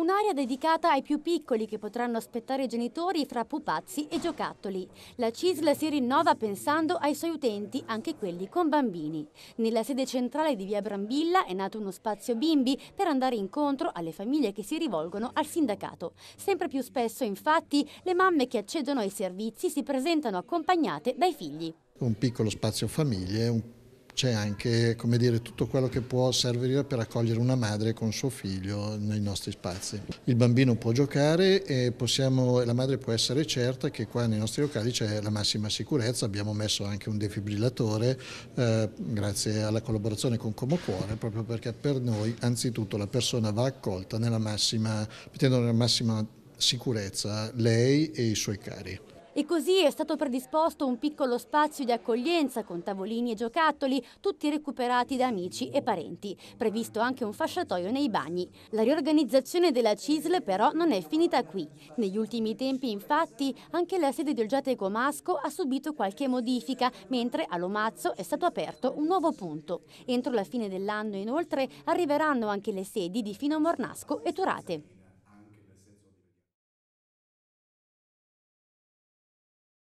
Un'area dedicata ai più piccoli che potranno aspettare i genitori fra pupazzi e giocattoli. La CISL si rinnova pensando ai suoi utenti, anche quelli con bambini. Nella sede centrale di Via Brambilla è nato uno spazio bimbi per andare incontro alle famiglie che si rivolgono al sindacato. Sempre più spesso, infatti, le mamme che accedono ai servizi si presentano accompagnate dai figli. Un piccolo spazio famiglie, un c'è anche dire, tutto quello che può servire per accogliere una madre con suo figlio nei nostri spazi. Il bambino può giocare e possiamo, la madre può essere certa che qua nei nostri locali c'è la massima sicurezza, abbiamo messo anche un defibrillatore eh, grazie alla collaborazione con Comocuore proprio perché per noi anzitutto la persona va accolta nella massima, mettendo nella massima sicurezza lei e i suoi cari. E così è stato predisposto un piccolo spazio di accoglienza con tavolini e giocattoli, tutti recuperati da amici e parenti. Previsto anche un fasciatoio nei bagni. La riorganizzazione della CISL però non è finita qui. Negli ultimi tempi infatti anche la sede di Olgiate Comasco ha subito qualche modifica, mentre a Lomazzo è stato aperto un nuovo punto. Entro la fine dell'anno inoltre arriveranno anche le sedi di Fino Mornasco e Turate.